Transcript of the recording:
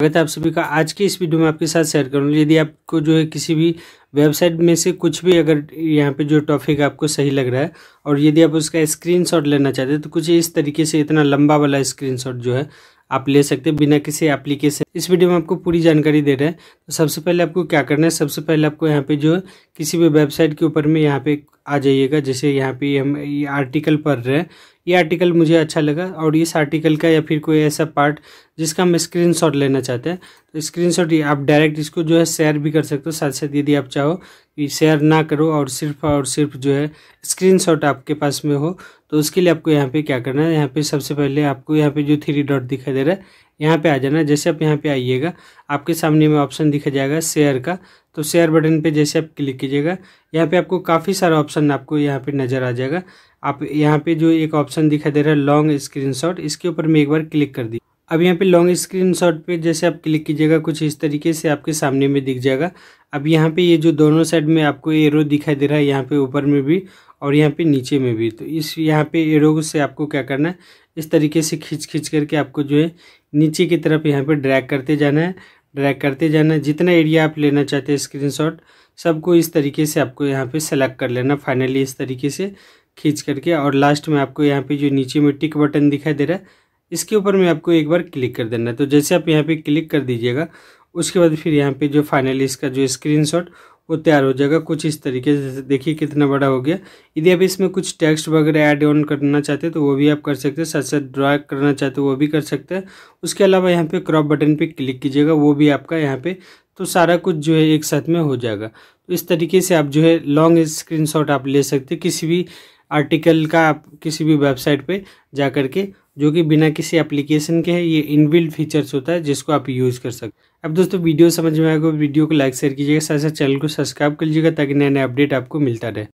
स्वागत है आप सभी का आज की इस वीडियो में आपके साथ शेयर करूँगा यदि आपको जो है किसी भी वेबसाइट में से कुछ भी अगर यहाँ पे जो टॉपिक आपको सही लग रहा है और यदि आप उसका स्क्रीनशॉट लेना चाहते हैं तो कुछ इस तरीके से इतना लंबा वाला स्क्रीनशॉट जो है आप ले सकते हैं बिना किसी एप्लीकेशन इस वीडियो में आपको पूरी जानकारी दे रहे हैं तो सबसे पहले आपको क्या करना है सबसे पहले आपको यहाँ पे जो है किसी भी वेबसाइट के ऊपर में यहाँ पे आ जाइएगा जैसे यहाँ पे हम ये आर्टिकल पढ़ रहे हैं ये आर्टिकल मुझे अच्छा लगा और इस आर्टिकल का या फिर कोई ऐसा पार्ट जिसका हम स्क्रीनशॉट लेना चाहते हैं तो स्क्रीनशॉट शॉट आप डायरेक्ट इसको जो है शेयर भी कर सकते हो साथ साथ यदि आप चाहो कि शेयर ना करो और सिर्फ और सिर्फ जो है स्क्रीनशॉट आपके पास में हो तो उसके लिए आपको यहाँ पे क्या करना है यहाँ पे सबसे पहले आपको यहाँ पे जो थ्री डॉट दिखाई दे रहा है यहाँ पे आ जाना जैसे आप यहाँ पे आइएगा आपके सामने में ऑप्शन दिखा जाएगा शेयर का तो शेयर बटन पे जैसे आप क्लिक कीजिएगा यहाँ पे आपको काफ़ी सारा ऑप्शन आपको यहाँ पे नज़र आ जाएगा आप यहाँ पे जो एक ऑप्शन दिखा दे रहा है लॉन्ग स्क्रीनशॉट इसके ऊपर मैं एक बार क्लिक कर दी अब यहाँ पे लॉन्ग शॉट पे जैसे आप क्लिक कीजिएगा कुछ इस तरीके से आपके सामने में दिख जाएगा अब यहाँ पे ये जो दोनों साइड में आपको एरो दिखाई दे रहा है यहाँ पे ऊपर में भी और यहाँ पे नीचे में भी तो इस यहाँ पे एरो से आपको क्या करना है इस तरीके से खींच खींच करके आपको जो है नीचे की तरफ यहाँ पे ड्रैग करते जाना है ड्रैग करते जाना है जितना एरिया आप लेना चाहते हैं स्क्रीनशॉट सबको इस तरीके से आपको यहाँ पे सेलेक्ट कर लेना फाइनली इस तरीके से खींच करके और लास्ट में आपको यहाँ पे जो नीचे में टिक बटन दिखाई दे रहा है इसके ऊपर में आपको एक बार क्लिक कर देना है तो जैसे आप यहाँ पर क्लिक कर दीजिएगा उसके बाद फिर यहाँ पर जो फाइनली इसका जो स्क्रीन वो तैयार हो जाएगा कुछ इस तरीके से देखिए कितना बड़ा हो गया यदि आप इसमें कुछ टेक्स्ट वगैरह ऐड ऑन करना चाहते हैं तो वो भी आप कर सकते हैं साथ साथ ड्रा करना चाहते हो वो भी कर सकते हैं उसके अलावा यहाँ पे क्रॉप बटन पे क्लिक कीजिएगा वो भी आपका यहाँ पे तो सारा कुछ जो है एक साथ में हो जाएगा तो इस तरीके से आप जो है लॉन्ग स्क्रीन आप ले सकते किसी भी आर्टिकल का आप किसी भी वेबसाइट पे जा कर के जो कि बिना किसी एप्लीकेशन के है ये इनबिल्ड फीचर्स होता है जिसको आप यूज़ कर सकते अब दोस्तों वीडियो समझ में आएगा वीडियो को लाइक शेयर कीजिएगा साथ साथ चैनल को सब्सक्राइब कर लीजिएगा ताकि नया नया अपडेट आपको मिलता रहे